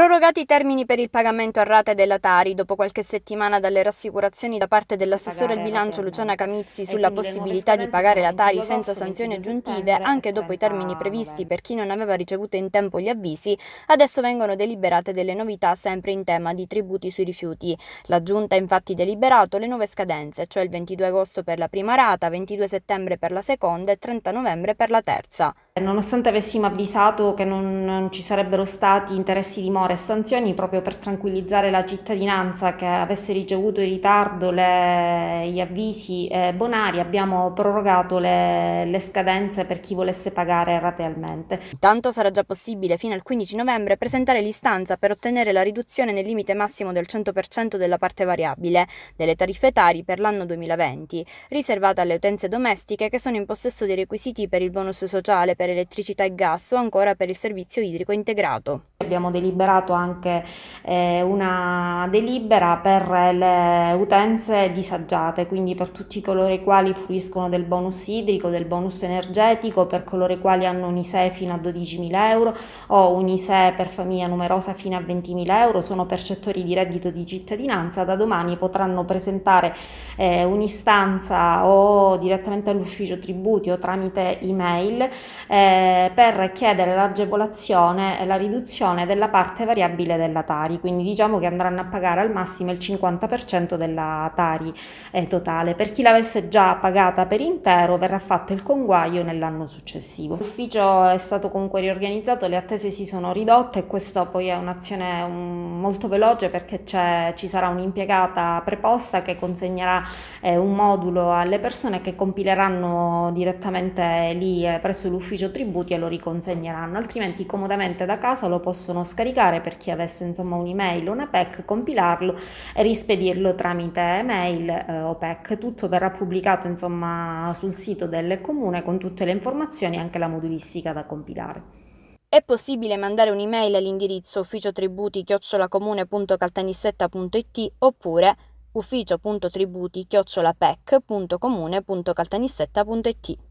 Prorogati i termini per il pagamento a rate della Tari dopo qualche settimana dalle rassicurazioni da parte dell'assessore al bilancio Luciana Camizzi sulla possibilità di pagare la Tari senza sanzioni aggiuntive anche dopo i termini previsti per chi non aveva ricevuto in tempo gli avvisi, adesso vengono deliberate delle novità sempre in tema di tributi sui rifiuti. La Giunta ha infatti deliberato le nuove scadenze, cioè il 22 agosto per la prima rata, 22 settembre per la seconda e 30 novembre per la terza. Nonostante avessimo avvisato che non ci sarebbero stati interessi di morte, e sanzioni proprio per tranquillizzare la cittadinanza che avesse ricevuto in ritardo le, gli avvisi eh, bonari, abbiamo prorogato le, le scadenze per chi volesse pagare ratealmente. Intanto sarà già possibile fino al 15 novembre presentare l'istanza per ottenere la riduzione nel limite massimo del 100% della parte variabile delle tariffe etari per l'anno 2020, riservata alle utenze domestiche che sono in possesso dei requisiti per il bonus sociale per elettricità e gas o ancora per il servizio idrico integrato abbiamo deliberato anche eh, una delibera per le utenze disagiate, quindi per tutti coloro i quali fruiscono del bonus idrico, del bonus energetico, per coloro i quali hanno un ISE fino a 12.000 euro o un ISE per famiglia numerosa fino a 20.000 euro, sono percettori di reddito di cittadinanza, da domani potranno presentare eh, un'istanza o direttamente all'ufficio tributi o tramite email eh, per chiedere l'agevolazione e la riduzione riduzione della parte variabile della Tari, quindi diciamo che andranno a pagare al massimo il 50% della Tari eh, totale. Per chi l'avesse già pagata per intero verrà fatto il conguaglio nell'anno successivo. L'ufficio è stato comunque riorganizzato, le attese si sono ridotte e questa poi è un'azione un, molto veloce perché ci sarà un'impiegata preposta che consegnerà eh, un modulo alle persone che compileranno direttamente lì eh, presso l'ufficio tributi e lo riconsegneranno, altrimenti comodamente da casa lo possono possono scaricare per chi avesse insomma un'email o una PEC, compilarlo e rispedirlo tramite mail eh, o PEC. Tutto verrà pubblicato insomma sul sito del comune con tutte le informazioni e anche la modulistica da compilare. È possibile mandare un'email all'indirizzo ufficio tributi chiocciolacomune.caltanissetta.it oppure ufficiotributi chiocciolapec.comune.caltanissetta.it.